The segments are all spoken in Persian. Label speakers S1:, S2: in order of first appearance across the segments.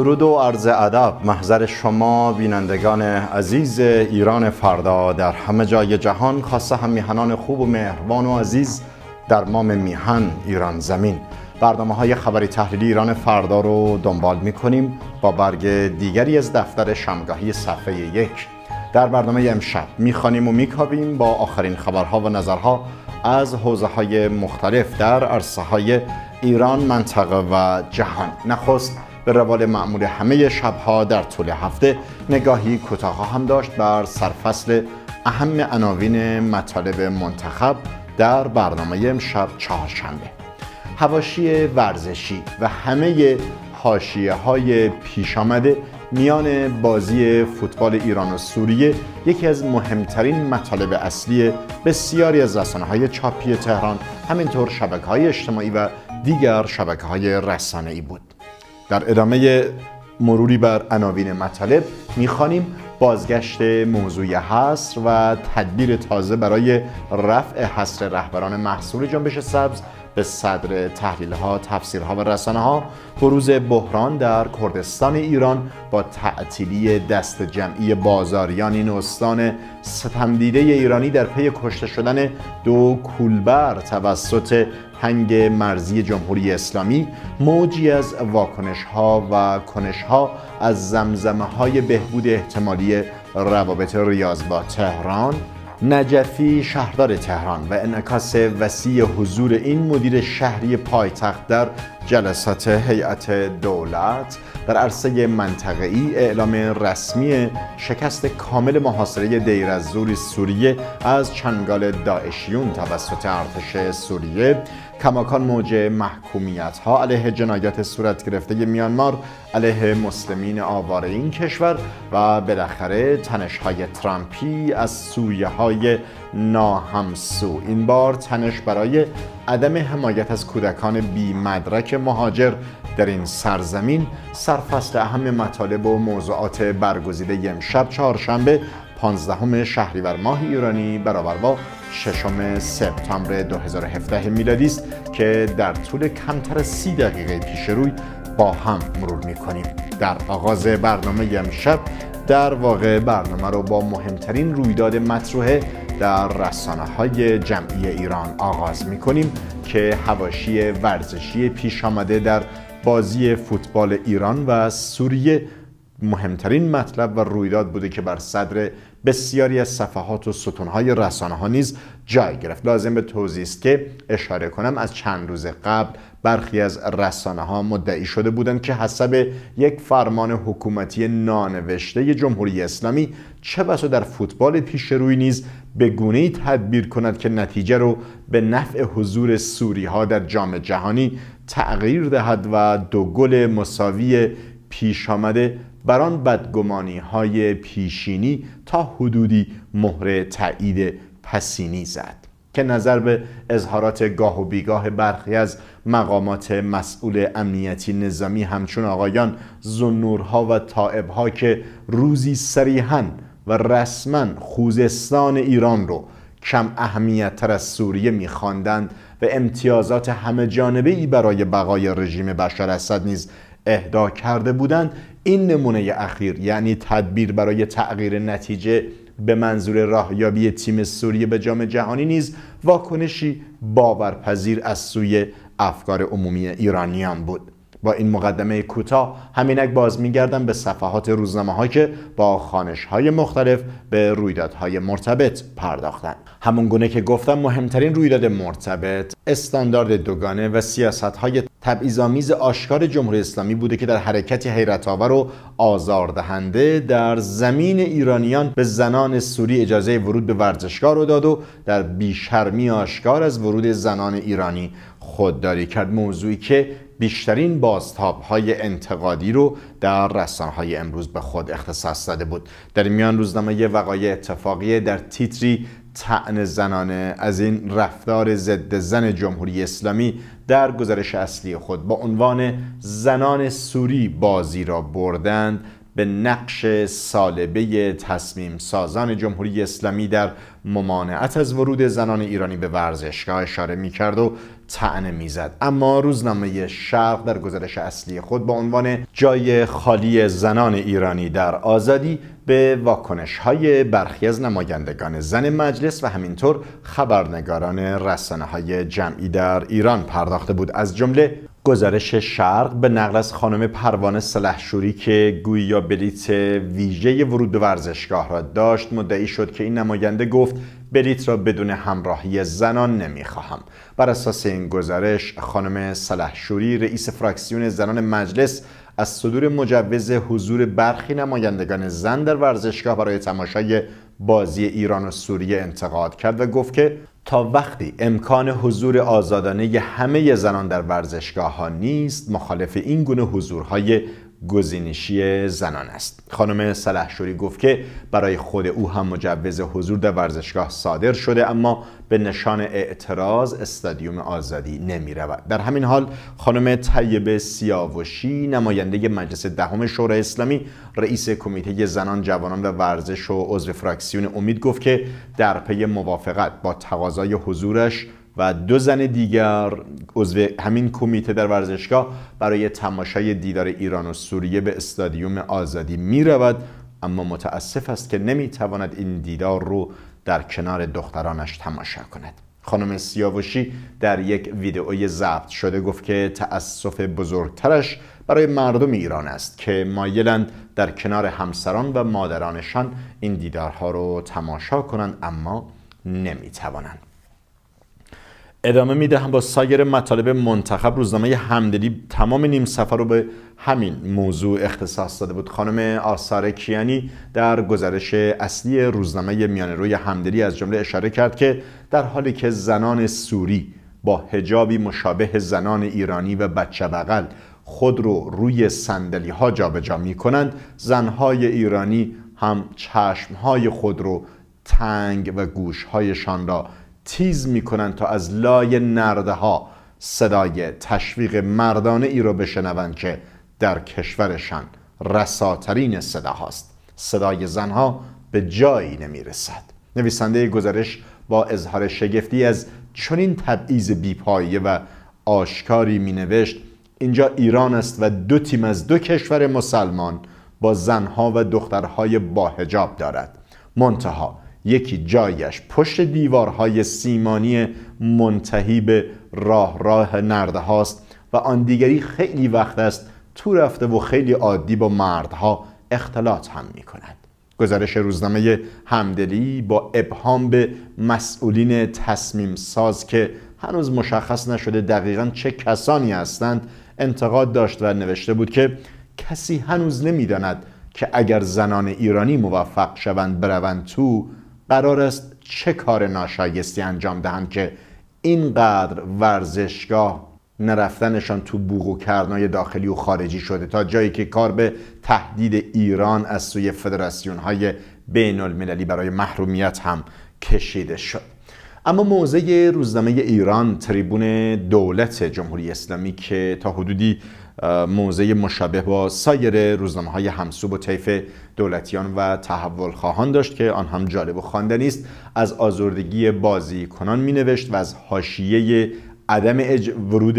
S1: درود و عرض ادب محضر شما بینندگان عزیز ایران فردا در همه جای جهان خاصه هم میهنان خوب و مهربان و عزیز در مام میهن ایران زمین برنامه های خبری تحلیلی ایران فردا رو دنبال میکنیم با برگ دیگری از دفتر شمگاهی صفحه یک در برنامه امشب میخوانیم و میکابیم با آخرین خبرها و نظرها از حوزه های مختلف در عرصه های ایران منطقه و جهان نخست به روال معمول همه شبها در طول هفته نگاهی کوتاه هم داشت بر سرفصل اهم عناوین مطالب منتخب در برنامه امشب چهارشنبه هواشی ورزشی و همه حاشیه های پیش آمده میان بازی فوتبال ایران و سوریه یکی از مهمترین مطالب اصلی بسیاری از رسانه های چاپی تهران همینطور شبکه های اجتماعی و دیگر شبکه های رسانه ای بود در ادامه مروری بر عناوین مطالب میخوانیم بازگشت موضوع حصر و تدبیر تازه برای رفع حصر رهبران محصول جنبش سبز به صدر تحلیل ها، تفسیر ها و رسانه ها بروز بحران در کردستان ایران با تعطیلی دست جمعی بازاریان این استان ستمدیده ایرانی در پی کشته شدن دو کولبر توسط هنگ مرزی جمهوری اسلامی موجی از واکنش ها و کنش ها از زمزمه های بهبود احتمالی روابط ریاض با تهران نجفی شهردار تهران و انعکاس وسیع حضور این مدیر شهری پایتخت در جلسات هیئت دولت در عرصه منطقه‌ای اعلام رسمی شکست کامل محاصره دیر سوریه از چنگال داعشیون توسط ارتش سوریه کماکان موج محکومیت ها علیه جنایت صورت گرفته میانمار علیه مسلمین آوار این کشور و بالاخره تنش های ترامپی از سویه های ناهمسو این بار تنش برای عدم حمایت از کودکان بی مدرک مهاجر در این سرزمین سرفصل اهم مطالب و موضوعات برگزیده امشب چهارشنبه 15 شهریور ماه ایرانی برابر با 6 سپتامبر 2017 میلادی است که در طول کمتر از 30 دقیقه پیش روی با هم مرور می‌کنیم. در آغاز برنامه امشب در واقع برنامه رو با مهمترین رویداد مطروحه در رسانه های جمعی ایران آغاز می کنیم که هواشی ورزشی پیش آمده در بازی فوتبال ایران و سوریه مهمترین مطلب و رویداد بوده که بر صدر بسیاری از صفحات و ستونهای رسانه ها نیز جای گرفت لازم به توضیح است که اشاره کنم از چند روز قبل برخی از رسانه ها مدعی شده بودند که حسب یک فرمان حکومتی نانوشته جمهوری اسلامی چه بسا در فوتبال پیش روی نیز به گونه تدبیر کند که نتیجه رو به نفع حضور سوری ها در جام جهانی تغییر دهد و دو گل مساوی پیش آمده بر آن بدگمانی های پیشینی تا حدودی مهر تایید پسینی زد که نظر به اظهارات گاه و بیگاه برخی از مقامات مسئول امنیتی نظامی همچون آقایان زنورها و تائبها که روزی صریحا و رسما خوزستان ایران رو کم اهمیت تر از سوریه میخواندند و امتیازات همه جانبه ای برای بقای رژیم بشار اسد نیز اهدا کرده بودند این نمونه اخیر یعنی تدبیر برای تغییر نتیجه به منظور راهیابی تیم سوریه به جام جهانی نیز واکنشی باورپذیر از سوی افکار عمومی ایرانیان بود با این مقدمه کوتاه همینک باز میگردم به صفحات روزنامه ها که با خانش های مختلف به رویدادهای مرتبط پرداختن همون گونه که گفتم مهمترین رویداد مرتبط استاندارد دوگانه و سیاست های تبعیض‌آمیز آشکار جمهوری اسلامی بوده که در حرکتی آور و آزاردهنده در زمین ایرانیان به زنان سوری اجازه ورود به ورزشگاه رو داد و در بیشرمی آشکار از ورود زنان ایرانی خودداری کرد موضوعی که بیشترین بازتاب های انتقادی رو در رسانه های امروز به خود اختصاص داده بود در میان روزنامه وقایع اتفاقیه در تیتری تعن زنانه از این رفتار ضد زن جمهوری اسلامی در گزارش اصلی خود با عنوان زنان سوری بازی را بردند به نقش سالبه تصمیم سازان جمهوری اسلامی در ممانعت از ورود زنان ایرانی به ورزشگاه اشاره می کرد و تعنه میزد اما روزنامه شرق در گزارش اصلی خود با عنوان جای خالی زنان ایرانی در آزادی به واکنش های برخی از نمایندگان زن مجلس و همینطور خبرنگاران رسانه های جمعی در ایران پرداخته بود از جمله گزارش شرق به نقل از خانم پروانه سلحشوری که یا بلیت ویژه ورود به ورزشگاه را داشت مدعی شد که این نماینده گفت بلیت را بدون همراهی زنان نمیخواهم بر اساس این گزارش خانم سلحشوری رئیس فراکسیون زنان مجلس از صدور مجوز حضور برخی نمایندگان زن در ورزشگاه برای تماشای بازی ایران و سوریه انتقاد کرد و گفت که تا وقتی امکان حضور آزادانه همه زنان در ورزشگاه ها نیست مخالف این گونه حضورهای گزینشی زنان است خانم سلحشوری گفت که برای خود او هم مجوز حضور در ورزشگاه صادر شده اما به نشان اعتراض استادیوم آزادی نمی رود در همین حال خانم طیب سیاوشی نماینده مجلس دهم شورای اسلامی رئیس کمیته زنان جوانان و ورزش و عضو فراکسیون امید گفت که در پی موافقت با تقاضای حضورش و دو زن دیگر عضو همین کمیته در ورزشگاه برای تماشای دیدار ایران و سوریه به استادیوم آزادی می رود اما متاسف است که نمی تواند این دیدار رو در کنار دخترانش تماشا کند خانم سیاوشی در یک ویدئوی ضبط شده گفت که تأسف بزرگترش برای مردم ایران است که مایلند در کنار همسران و مادرانشان این دیدارها رو تماشا کنند اما نمی توانند ادامه میدهم با سایر مطالب منتخب روزنامه همدلی تمام نیم سفر رو به همین موضوع اختصاص داده بود خانم آثار کیانی در گزارش اصلی روزنامه میانه روی همدلی از جمله اشاره کرد که در حالی که زنان سوری با هجابی مشابه زنان ایرانی و بچه بغل خود رو روی سندلی ها جابجا می کنند زنهای ایرانی هم چشمهای خود رو تنگ و گوشهایشان را تیز میکنن تا از لای نرده ها صدای تشویق مردانه ای رو بشنوند که در کشورشان رساترین صدا هاست صدای زنها به جایی نمیرسد نویسنده گزارش با اظهار شگفتی از چنین تبعیض بیپایه و آشکاری نوشت اینجا ایران است و دو تیم از دو کشور مسلمان با زنها و دخترهای باهجاب دارد منتها یکی جایش پشت دیوارهای سیمانی منتهی به راه راه نرده هاست و آن دیگری خیلی وقت است تو رفته و خیلی عادی با مردها اختلاط هم می کند. گزارش روزنامه همدلی با ابهام به مسئولین تصمیم ساز که هنوز مشخص نشده دقیقا چه کسانی هستند انتقاد داشت و نوشته بود که کسی هنوز نمیداند که اگر زنان ایرانی موفق شوند بروند تو قرار است چه کار ناشایستی انجام دهند که اینقدر ورزشگاه نرفتنشان تو بوغ و کرنای داخلی و خارجی شده تا جایی که کار به تهدید ایران از سوی فدراسیون های بین المللی برای محرومیت هم کشیده شد اما موضع روزنامه ایران تریبون دولت جمهوری اسلامی که تا حدودی موضع مشابه با سایر روزنامه های همسو و طیف دولتیان و تحول خواهان داشت که آن هم جالب و خواندنی است از آزردگی کنان می نوشت و از حاشیه عدم اج... ورود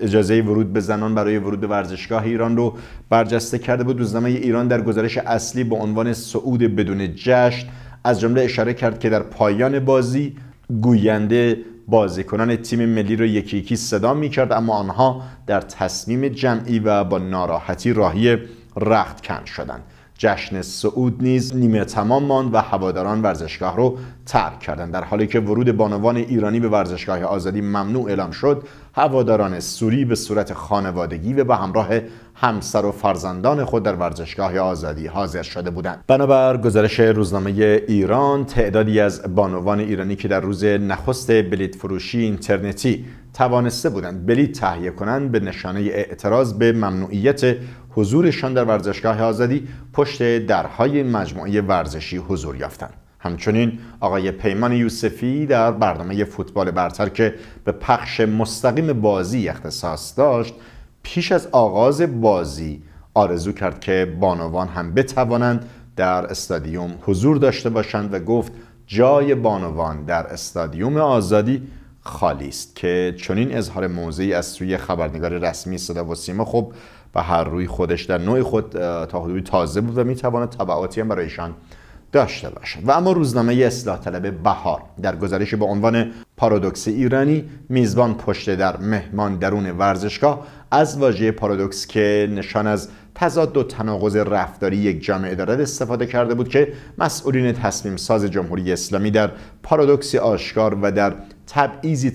S1: اجازه ورود به زنان برای ورود به ورزشگاه ایران رو برجسته کرده بود روزنامه ایران در گزارش اصلی به عنوان سعود بدون جشن از جمله اشاره کرد که در پایان بازی گوینده بازیکنان تیم ملی رو یکی یکی صدا می کرد اما آنها در تصمیم جمعی و با ناراحتی راهی رخت کند شدند جشن سعود نیز نیمه تمام ماند و هواداران ورزشگاه رو ترک کردند در حالی که ورود بانوان ایرانی به ورزشگاه آزادی ممنوع اعلام شد هواداران سوری به صورت خانوادگی و به همراه همسر و فرزندان خود در ورزشگاه آزادی حاضر شده بودند بنابر گزارش روزنامه ایران تعدادی از بانوان ایرانی که در روز نخست بلیت فروشی اینترنتی توانسته بودند بلیت تهیه کنند به نشانه اعتراض به ممنوعیت حضورشان در ورزشگاه آزادی پشت درهای مجموعه ورزشی حضور یافتند همچنین آقای پیمان یوسفی در برنامه فوتبال برتر که به پخش مستقیم بازی اختصاص داشت پیش از آغاز بازی آرزو کرد که بانوان هم بتوانند در استادیوم حضور داشته باشند و گفت جای بانوان در استادیوم آزادی خالی است که چنین اظهار موضعی از سوی خبرنگار رسمی صدا و سیما خب به هر روی خودش در نوع خود تا حدودی تازه بود و میتواند تبعاتی هم برایشان داشته باشد و اما روزنامه اصلاح طلب بهار در گزارشی با عنوان پارادوکس ایرانی میزبان پشت در مهمان درون ورزشگاه از واژه پارادوکس که نشان از تضاد و تناقض رفتاری یک جامعه دارد استفاده کرده بود که مسئولین تصمیم ساز جمهوری اسلامی در پارادوکس آشکار و در تبعیضی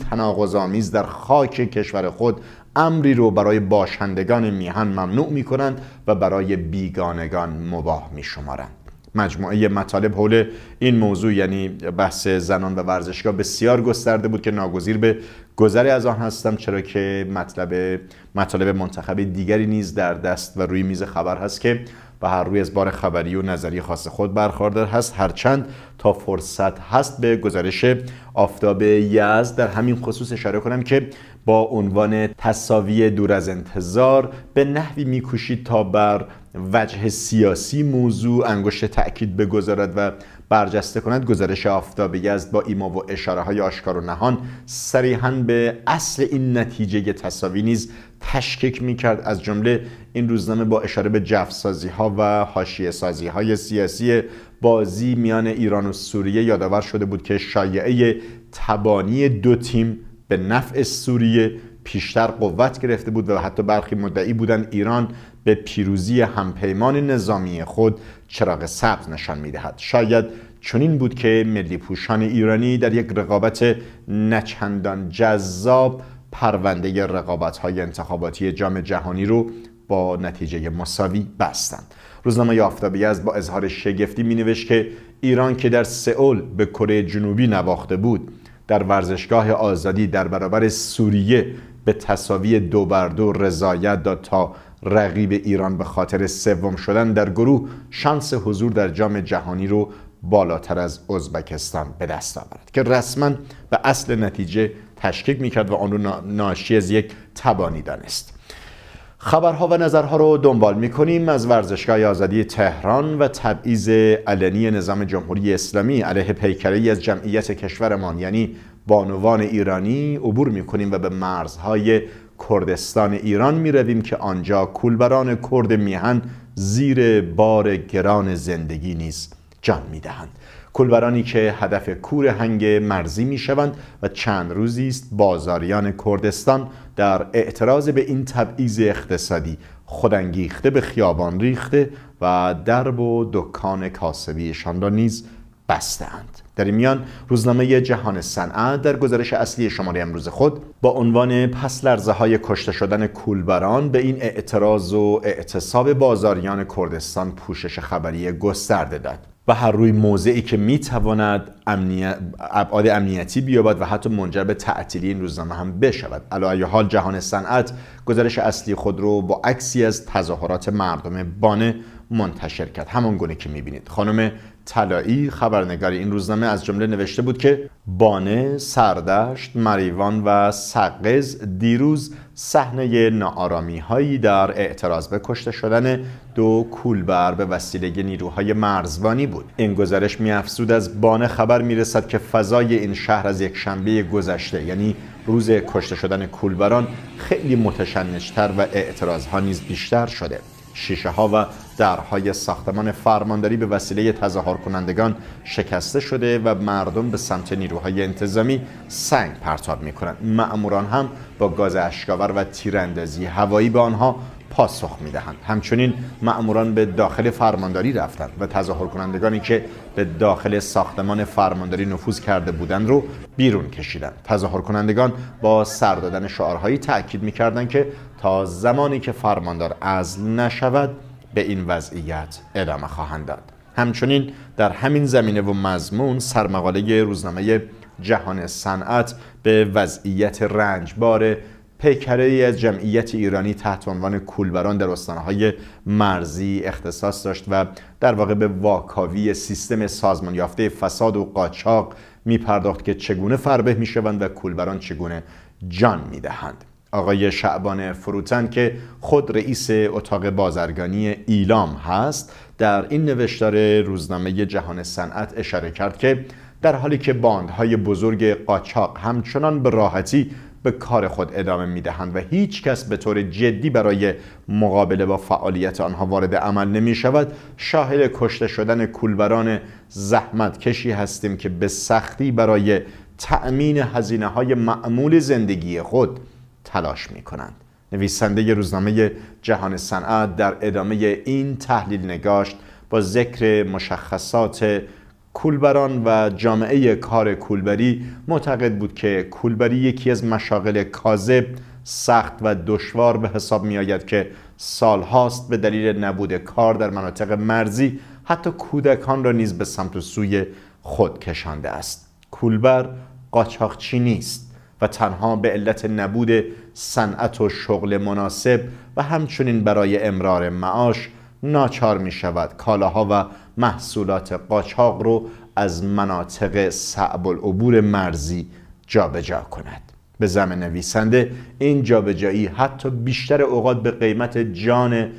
S1: آمیز در خاک کشور خود امری رو برای باشندگان میهن ممنوع می کنند و برای بیگانگان مباه می شمارند. مجموعه مطالب حول این موضوع یعنی بحث زنان و ورزشگاه بسیار گسترده بود که ناگزیر به گذری از آن هستم چرا که مطلب مطالب منتخب دیگری نیز در دست و روی میز خبر هست که به هر روی از بار خبری و نظری خاص خود برخوردار هست هرچند تا فرصت هست به گزارش آفتاب یزد در همین خصوص اشاره کنم که با عنوان تصاوی دور از انتظار به نحوی میکوشید تا بر وجه سیاسی موضوع انگشت تاکید بگذارد و برجسته کند گزارش آفتاب یزد با ایما و اشاره های آشکار و نهان صریحا به اصل این نتیجه تصاوی نیز تشکیک میکرد از جمله این روزنامه با اشاره به سازی ها و حاشیه سازی های سیاسی بازی میان ایران و سوریه یادآور شده بود که شایعه تبانی دو تیم به نفع سوریه پیشتر قوت گرفته بود و حتی برخی مدعی بودند ایران به پیروزی همپیمان نظامی خود چراغ سبز نشان میدهد شاید چنین بود که ملی پوشان ایرانی در یک رقابت نچندان جذاب پرونده رقابت های انتخاباتی جام جهانی رو با نتیجه مساوی بستند روزنامه آفتابی از با اظهار شگفتی می نوشت که ایران که در سئول به کره جنوبی نواخته بود در ورزشگاه آزادی در برابر سوریه به تصاوی دو بر دو رضایت داد تا رقیب ایران به خاطر سوم شدن در گروه شانس حضور در جام جهانی رو بالاتر از ازبکستان به دست آورد که رسما به اصل نتیجه تشکیک میکرد و آن رو ناشی از یک تبانی دانست خبرها و نظرها رو دنبال میکنیم از ورزشگاه آزادی تهران و تبعیض علنی نظام جمهوری اسلامی علیه پیکره از جمعیت کشورمان یعنی بانوان ایرانی عبور میکنیم و به مرزهای کردستان ایران می رویم که آنجا کولبران کرد میهن زیر بار گران زندگی نیز جان می دهند کولبرانی که هدف کور هنگ مرزی می شوند و چند روزی است بازاریان کردستان در اعتراض به این تبعیض اقتصادی خودانگیخته به خیابان ریخته و درب و دکان کاسبیشان را نیز بستند در این میان روزنامه جهان صنعت در گزارش اصلی شماره امروز خود با عنوان پس لرزه های کشته شدن کولبران به این اعتراض و اعتصاب بازاریان کردستان پوشش خبری گسترده داد و هر روی موضعی که میتواند امنیت، ابعاد امنیتی بیابد و حتی منجر به تعطیلی این روزنامه هم بشود علی حال جهان صنعت گزارش اصلی خود رو با عکسی از تظاهرات مردم بانه منتشر کرد همان گونه که میبینید خانم طلایی خبرنگار این روزنامه از جمله نوشته بود که بانه، سردشت، مریوان و سقز دیروز صحنه نارامی هایی در اعتراض به کشته شدن دو کولبر به وسیله نیروهای مرزبانی بود این گزارش میافزود از بانه خبر میرسد که فضای این شهر از یک شنبه گذشته یعنی روز کشته شدن کولبران خیلی متشنجتر و اعتراضها نیز بیشتر شده شیشه ها و درهای ساختمان فرمانداری به وسیله تظاهر کنندگان شکسته شده و مردم به سمت نیروهای انتظامی سنگ پرتاب می کنند معموران هم با گاز اشکاور و تیراندازی هوایی به آنها پاسخ می دهند همچنین معموران به داخل فرمانداری رفتند و تظاهر کنندگانی که به داخل ساختمان فرمانداری نفوذ کرده بودند رو بیرون کشیدند تظاهر کنندگان با سر دادن شعارهایی تاکید میکردند که تا زمانی که فرماندار از نشود به این وضعیت ادامه خواهند داد همچنین در همین زمینه و مضمون سرمقاله روزنامه جهان صنعت به وضعیت رنجبار پیکره ای از جمعیت ایرانی تحت عنوان کولبران در استانهای مرزی اختصاص داشت و در واقع به واکاوی سیستم سازمان یافته فساد و قاچاق می پرداخت که چگونه فربه می شوند و کولبران چگونه جان می دهند. آقای شعبان فروتن که خود رئیس اتاق بازرگانی ایلام هست در این نوشتار روزنامه جهان صنعت اشاره کرد که در حالی که باندهای بزرگ قاچاق همچنان به راحتی به کار خود ادامه دهند و هیچ کس به طور جدی برای مقابله با فعالیت آنها وارد عمل نمی شود شاهد کشته شدن کولبران زحمت کشی هستیم که به سختی برای تأمین هزینه های معمول زندگی خود تلاش می کنند. نویسنده روزنامه جهان صنعت در ادامه این تحلیل نگاشت با ذکر مشخصات کولبران و جامعه کار کولبری معتقد بود که کولبری یکی از مشاغل کاذب سخت و دشوار به حساب می آید که سالهاست به دلیل نبود کار در مناطق مرزی حتی کودکان را نیز به سمت و سوی خود کشانده است کولبر قاچاقچی نیست و تنها به علت نبود صنعت و شغل مناسب و همچنین برای امرار معاش ناچار می شود کالاها و محصولات قاچاق رو از مناطق صعب العبور مرزی جابجا جا کند به زمین نویسنده این جابجایی حتی بیشتر اوقات به قیمت جان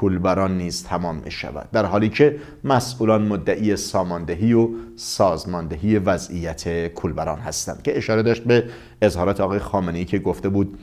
S1: کولبران نیز تمام می شود در حالی که مسئولان مدعی ساماندهی و سازماندهی وضعیت کولبران هستند که اشاره داشت به اظهارات آقای خامنه که گفته بود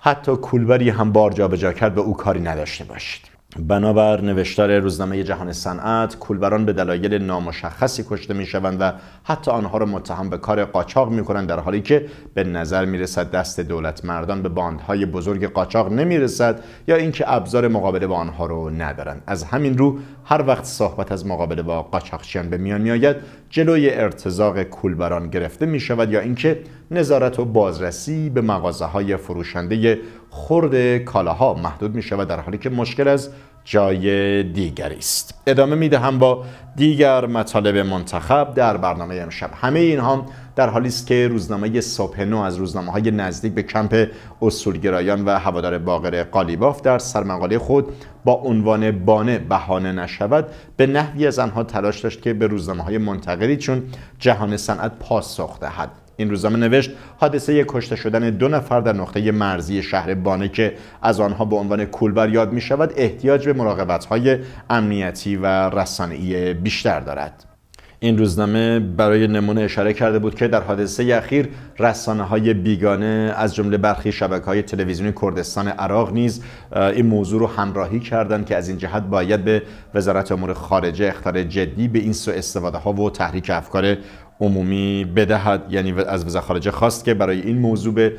S1: حتی کولبری هم بار جابجا کرد به او کاری نداشته باشید بنابر نوشتار روزنامه جهان صنعت کولبران به دلایل نامشخصی کشته میشوند و حتی آنها را متهم به کار قاچاق می کنند در حالی که به نظر می رسد دست دولت مردان به باندهای بزرگ قاچاق نمی رسد یا اینکه ابزار مقابله با آنها رو ندارند از همین رو هر وقت صحبت از مقابله با قاچاقچیان به میان می آید جلوی ارتزاق کولبران گرفته می شود یا اینکه نظارت و بازرسی به مغازه های فروشنده خرد کالاها محدود می شود در حالی که مشکل از جای دیگری است ادامه می دهم با دیگر مطالب منتخب در برنامه امشب همه اینها در حالی است که روزنامه صبح نو از روزنامه های نزدیک به کمپ اصولگرایان و هوادار باقر قالیباف در سرمقاله خود با عنوان بانه بهانه نشود به نحوی از آنها تلاش داشت که به روزنامه های منتقدی چون جهان صنعت پاسخ دهد این روزنامه نوشت حادثه کشته شدن دو نفر در نقطه مرزی شهر بانه که از آنها به عنوان کولبر یاد می شود احتیاج به مراقبت های امنیتی و رسانه‌ای بیشتر دارد این روزنامه برای نمونه اشاره کرده بود که در حادثه اخیر رسانه های بیگانه از جمله برخی شبکه های تلویزیونی کردستان عراق نیز این موضوع رو همراهی کردند که از این جهت باید به وزارت امور خارجه اختار جدی به این سو استفاده ها و تحریک افکار عمومی بدهد یعنی از وزارت خارجه خواست که برای این موضوع به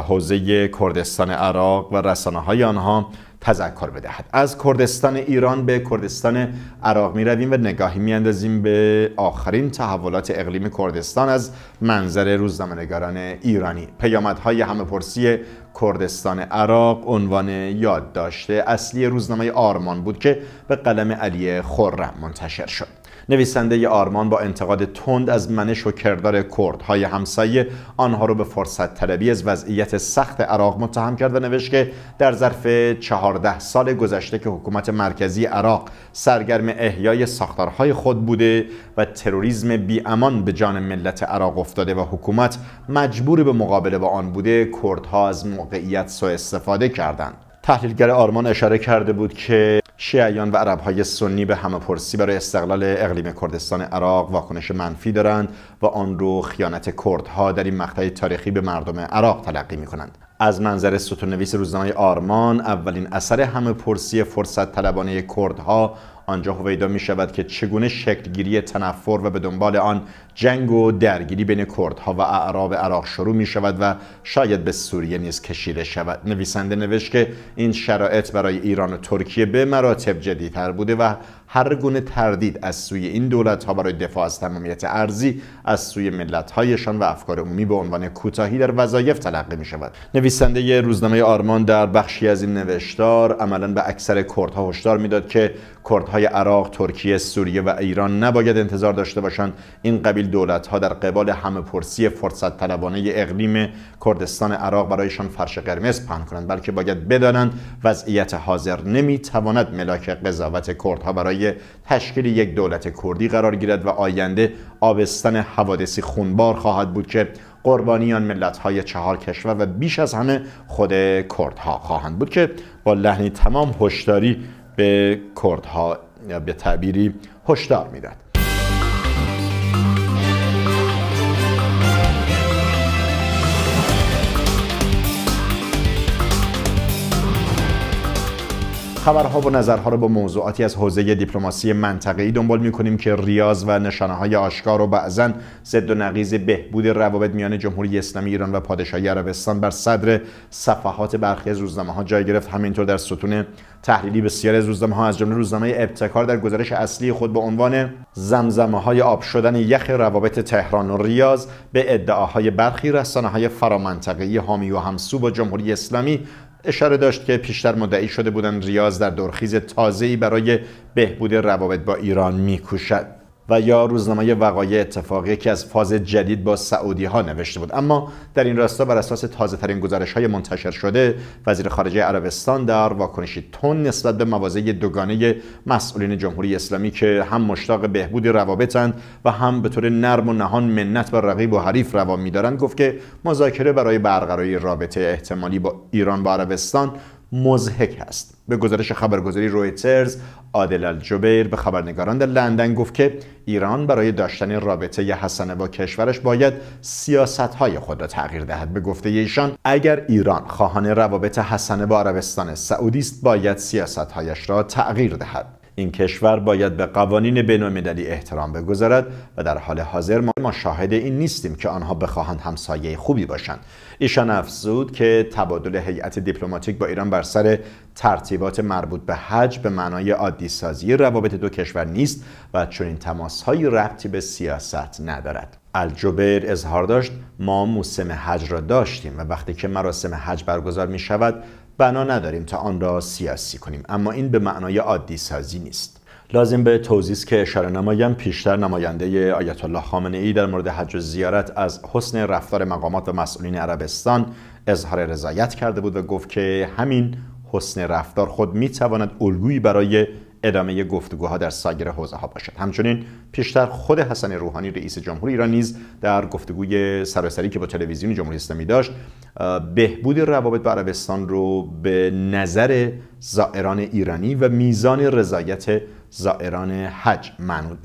S1: حوزه کردستان عراق و رسانه های آنها تذکر بدهد از کردستان ایران به کردستان عراق می رویم و نگاهی می اندازیم به آخرین تحولات اقلیم کردستان از منظر روزنامه‌نگاران ایرانی پیامدهای همه پرسی کردستان عراق عنوان داشته اصلی روزنامه آرمان بود که به قلم علی خرم منتشر شد نویسنده آرمان با انتقاد تند از منش و کردار کردهای همسایه آنها رو به فرصت طلبی از وضعیت سخت عراق متهم کرد و نوشت که در ظرف 14 سال گذشته که حکومت مرکزی عراق سرگرم احیای ساختارهای خود بوده و تروریسم بیامان به جان ملت عراق افتاده و حکومت مجبور به مقابله با آن بوده کردها از موقعیت سوء استفاده کردند تحلیلگر آرمان اشاره کرده بود که شیعیان و عربهای سنی به همه پرسی برای استقلال اقلیم کردستان عراق واکنش منفی دارند و آن رو خیانت کردها در این مقطع تاریخی به مردم عراق تلقی می کنند. از منظر ستون نویس روزنامه آرمان اولین اثر همه پرسی فرصت طلبانه کردها آنجا هویدا می شود که چگونه شکلگیری تنفر و به دنبال آن جنگ و درگیری بین کردها و اعراب عراق شروع می شود و شاید به سوریه نیز کشیده شود نویسنده نوشت که این شرایط برای ایران و ترکیه به مراتب جدیتر بوده و هر گونه تردید از سوی این دولت ها برای دفاع از تمامیت ارزی از سوی ملت هایشان و افکار عمومی به عنوان کوتاهی در وظایف تلقی می شود نویسنده ی روزنامه آرمان در بخشی از این نوشتار عملا به اکثر کردها هشدار میداد که کردهای عراق، ترکیه، سوریه و ایران نباید انتظار داشته باشند این قبیل دولت‌ها در قبال همه پرسی فرصت طلبانه اقلیم کردستان عراق برایشان فرش قرمز پهن کنند بلکه باید بدانند وضعیت حاضر نمیتواند ملاک قضاوت کردها برای تشکیل یک دولت کردی قرار گیرد و آینده آبستن حوادثی خونبار خواهد بود که قربانیان های چهار کشور و بیش از همه خود کردها خواهند بود که با لحنی تمام هشداری به کردها به تعبیری هشدار میداد خبرها و نظرها رو با موضوعاتی از حوزه دیپلماسی منطقه‌ای دنبال می‌کنیم که ریاض و نشانه‌های آشکار و بعضا ضد و نقیز بهبود روابط میان جمهوری اسلامی ایران و پادشاهی عربستان بر صدر صفحات برخی از روزنامه‌ها جای گرفت همینطور در ستون تحلیلی بسیاری از روزنامه‌ها از جمله روزنامه ابتکار در گزارش اصلی خود به عنوان زمزمه های آب شدن یخ روابط تهران و ریاض به ادعاهای برخی رسانه های فرامنطقه‌ای حامی و همسو با جمهوری اسلامی اشاره داشت که پیشتر مدعی شده بودند ریاض در دورخیز تازه‌ای برای بهبود روابط با ایران میکوشد و یا روزنامه وقایع اتفاقی که از فاز جدید با سعودی ها نوشته بود اما در این راستا بر اساس تازه ترین گزارش های منتشر شده وزیر خارجه عربستان در واکنشی تون نسبت به موازه دوگانه مسئولین جمهوری اسلامی که هم مشتاق بهبود روابطند و هم به طور نرم و نهان منت بر رقیب و حریف روا میدارند گفت که مذاکره برای برقراری رابطه احتمالی با ایران و عربستان مزهک هست به گزارش خبرگزاری رویترز عادل الجبیر به خبرنگاران در لندن گفت که ایران برای داشتن رابطه ی حسنه با کشورش باید سیاستهای خود را تغییر دهد به گفته ایشان اگر ایران خواهان روابط حسنه با عربستان سعودی است باید سیاستهایش را تغییر دهد این کشور باید به قوانین بین‌المللی احترام بگذارد و در حال حاضر ما شاهد این نیستیم که آنها بخواهند همسایه خوبی باشند ایشان افزود که تبادل هیئت دیپلماتیک با ایران بر سر ترتیبات مربوط به حج به معنای عادی سازی روابط دو کشور نیست و چنین تماسهایی ربطی به سیاست ندارد الجبر اظهار داشت ما موسم حج را داشتیم و وقتی که مراسم حج برگزار می شود بنا نداریم تا آن را سیاسی کنیم اما این به معنای عادی سازی نیست لازم به توضیح که اشاره نمایم پیشتر نماینده آیت الله خامنه ای در مورد حج و زیارت از حسن رفتار مقامات و مسئولین عربستان اظهار رضایت کرده بود و گفت که همین حسن رفتار خود می تواند الگویی برای ادامه گفتگوها در سایر حوزه ها باشد همچنین پیشتر خود حسن روحانی رئیس جمهور ایران نیز در گفتگوی سراسری که با تلویزیون جمهوری اسلامی داشت بهبود روابط با عربستان رو به نظر زائران ایرانی و میزان رضایت زائران حج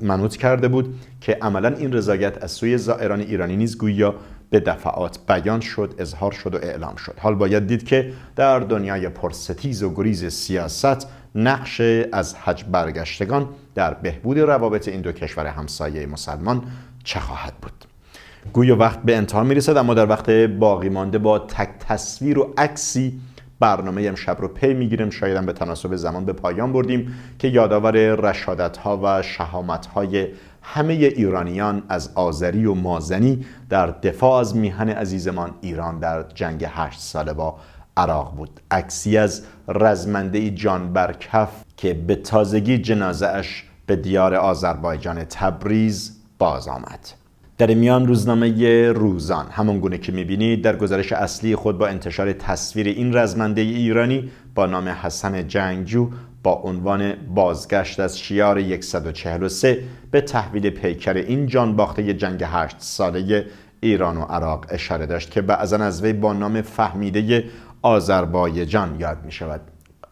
S1: منوط کرده بود که عملا این رضایت از سوی زائران ایرانی نیز گویا به دفعات بیان شد اظهار شد و اعلام شد حال باید دید که در دنیای پرستیز و گریز سیاست نقش از حج برگشتگان در بهبود روابط این دو کشور همسایه مسلمان چه خواهد بود و وقت به انتها می رسد اما در وقت باقی مانده با تک تصویر و عکسی برنامه امشب رو پی میگیریم شاید به تناسب زمان به پایان بردیم که یادآور رشادت ها و شهامت های همه ایرانیان از آذری و مازنی در دفاع از میهن عزیزمان ایران در جنگ هشت ساله با عراق بود عکسی از رزمنده جان برکف که به تازگی جنازه اش به دیار آذربایجان تبریز باز آمد در میان روزنامه روزان همان گونه که میبینید در گزارش اصلی خود با انتشار تصویر این رزمنده ایرانی با نام حسن جنگجو با عنوان بازگشت از شیار 143 به تحویل پیکر این جان باخته جنگ هشت ساله ایران و عراق اشاره داشت که بعضا از وی با نام فهمیده آذربایجان یاد می شود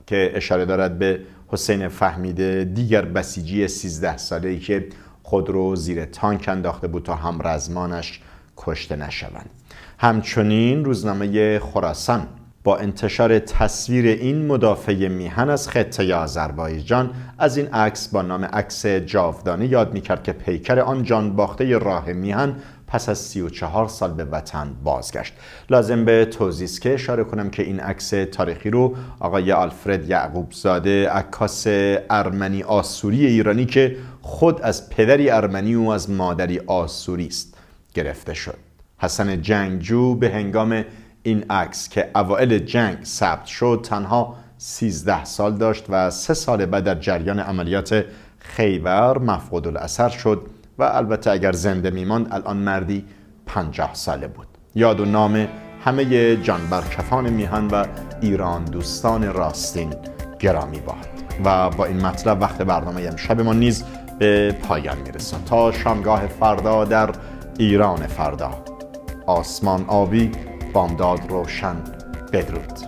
S1: که اشاره دارد به حسین فهمیده دیگر بسیجی 13 ساله ای که خود رو زیر تانک انداخته بود تا هم رزمانش کشته نشوند همچنین روزنامه خراسان با انتشار تصویر این مدافع میهن از خطه آذربایجان از این عکس با نام عکس جاودانه یاد میکرد که پیکر آن جان باخته راه میهن پس از 34 سال به وطن بازگشت لازم به توضیح که اشاره کنم که این عکس تاریخی رو آقای آلفرد یعقوب زاده عکاس ارمنی آسوری ایرانی که خود از پدری ارمنی و از مادری آسوری است گرفته شد حسن جنگجو به هنگام این عکس که اوائل جنگ ثبت شد تنها 13 سال داشت و سه سال بعد در جریان عملیات خیبر مفقود الاثر شد و البته اگر زنده میماند الان مردی پنجاه ساله بود یاد و نام همه جانبرکفان میهن و ایران دوستان راستین گرامی باد و با این مطلب وقت برنامه امشب ما نیز به پایان میرسند تا شامگاه فردا در ایران فردا آسمان آبی بامداد روشن بدرود